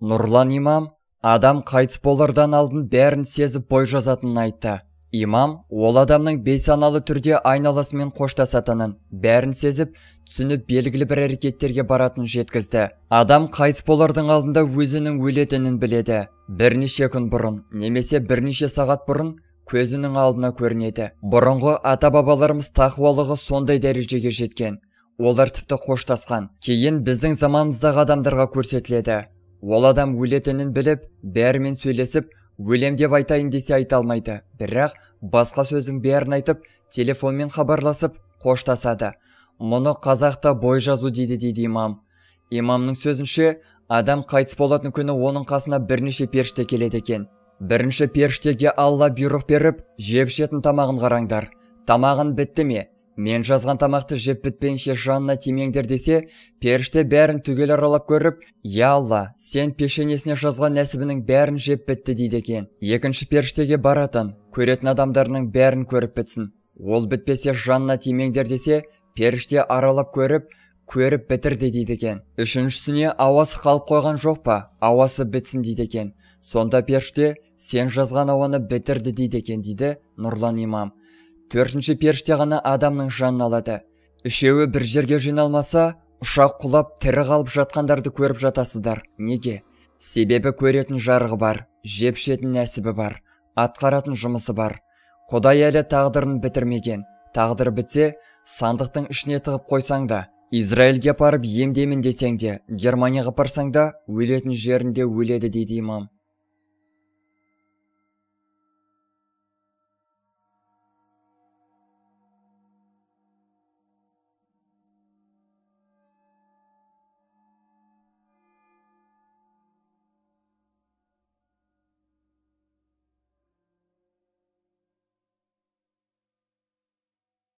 нұрлан имам адам қайтыс болардан алдын бәрін сезіп бой жазатынын айтты имам ол адамның бейсаналы түрде айналасымен қоштасатынын бәрін сезіп түсініп белгілі бір әрекеттерге баратынын жеткізді адам қайтыс болардың алдында өзінің өлетінін біледі бірнеше күн бұрын немесе бірнеше сағат бұрын көзінің алдына көрінеді бұрынғы ата бабаларымыз тақуалығы сондай дәрежеге жеткен олар тіпті қоштасқан кейін біздің заманымыздағы адамдарға көрсетіледі ол адам өлетінін біліп бәрімен сөйлесіп өлем деп айтайын десе айта алмайды бірақ басқа сөзің бәрін айтып телефонмен хабарласып қоштасады мұны қазақта бой жазу дейді дейді имам имамның сөзінше адам қайтыс болатын күні оның қасына бірнеше періште келеді екен бірінші періштеге алла бұйрық беріп жеп ішетін тамағын қараңдар тамағын бітті ме мен жазған тамақты жеп бітпейінше жанына тимеңдер десе періште бәрін түгел аралап көріп я алла сен пешенесіне жазған нәсібінің бәрін жеп бітті дейді екен екінші періштеге баратын көретін адамдарының бәрін көріп бітсін ол бітпесе жанына тимеңдер десе періште аралап көріп көріп бітірді дейді екен үшіншісіне ауасы қалып қойған жоқ па ауасы бітсін дейді екен сонда періште сен жазған ауаны бітірді дейді екен дейді нұрлан имам төртінші періште ғана адамның жанын алады үшеуі бір жерге жиналмаса ұшақ құлап тірі қалып жатқандарды көріп жатасыздар неге себебі көретін жарығы бар жеп ішетін нәсібі бар атқаратын жұмысы бар құдай әлі тағдырын бітірмеген тағдыр бітсе сандықтың ішіне тығып қойсаң да израильге апарып емдеймін десең де германияға апарсаң да өлетін жерінде өледі дейді имам